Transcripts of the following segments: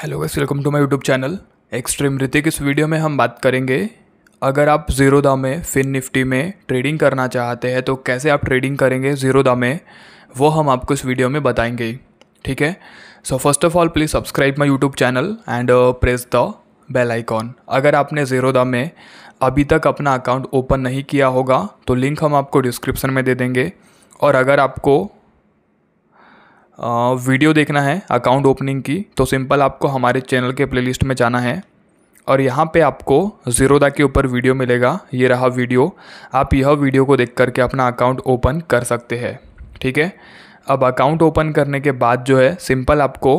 hello वैस welcome to my YouTube channel extreme Hrithik इस video में हम बात करेंगे अगर आप जीरो दाम में फिन निफ्टी में ट्रेडिंग करना चाहते हैं तो कैसे आप ट्रेडिंग करेंगे ज़ीरो दाम में वो हम आपको इस वीडियो में बताएंगे ठीक है so first of all please subscribe my YouTube channel and press the bell icon अगर आपने ज़ीरो दाम में अभी तक अपना अकाउंट ओपन नहीं किया होगा तो लिंक हम आपको डिस्क्रिप्सन में दे देंगे और अगर आपको वीडियो देखना है अकाउंट ओपनिंग की तो सिंपल आपको हमारे चैनल के प्लेलिस्ट में जाना है और यहाँ पे आपको ज़ीरोदा के ऊपर वीडियो मिलेगा ये रहा वीडियो आप यह वीडियो को देख करके अपना अकाउंट ओपन कर सकते हैं ठीक है अब अकाउंट ओपन करने के बाद जो है सिंपल आपको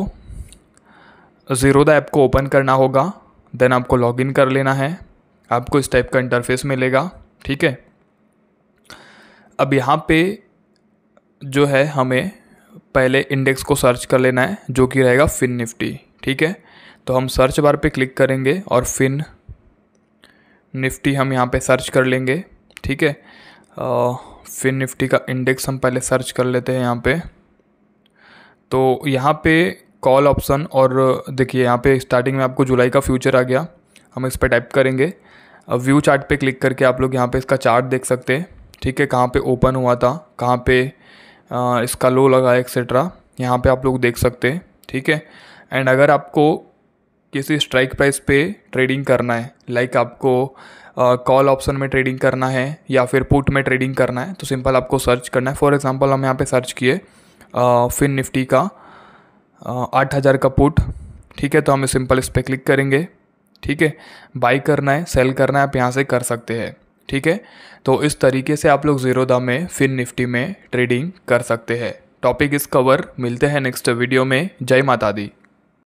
ज़ीरोदा ऐप को ओपन करना होगा देन आपको लॉगिन कर लेना है आपको इस टाइप का इंटरफेस मिलेगा ठीक है अब यहाँ पे जो है हमें पहले इंडेक्स को सर्च कर लेना है जो कि रहेगा फिन निफ्टी ठीक है तो हम सर्च बार पे क्लिक करेंगे और फिन निफ्टी हम यहाँ पे सर्च कर लेंगे ठीक है फिन निफ्टी का इंडेक्स हम पहले सर्च कर लेते हैं यहाँ पे तो यहाँ पे कॉल ऑप्शन और देखिए यहाँ पे स्टार्टिंग में आपको जुलाई का फ्यूचर आ गया हम इस पर टाइप करेंगे व्यू चार्ट पे क्लिक करके आप लोग यहाँ पे इसका चार्ट देख सकते हैं ठीक है कहाँ पे ओपन हुआ था कहाँ पे इसका लो लगा एक्सेट्रा यहाँ पे आप लोग देख सकते हैं ठीक है एंड अगर आपको किसी स्ट्राइक प्राइस पे ट्रेडिंग करना है लाइक आपको कॉल ऑप्शन में ट्रेडिंग करना है या फिर पुट में ट्रेडिंग करना है तो सिंपल आपको सर्च करना है फॉर एग्जांपल हम यहाँ पे सर्च किए फिन निफ्टी का आठ हज़ार का पुट ठीक है तो हमें सिंपल इस पर क्लिक करेंगे ठीक है बाई करना है सेल करना है आप यहाँ से कर सकते हैं ठीक है तो इस तरीके से आप लोग जीरो दाम में फिन निफ्टी में ट्रेडिंग कर सकते हैं टॉपिक इस कवर मिलते हैं नेक्स्ट वीडियो में जय माता दी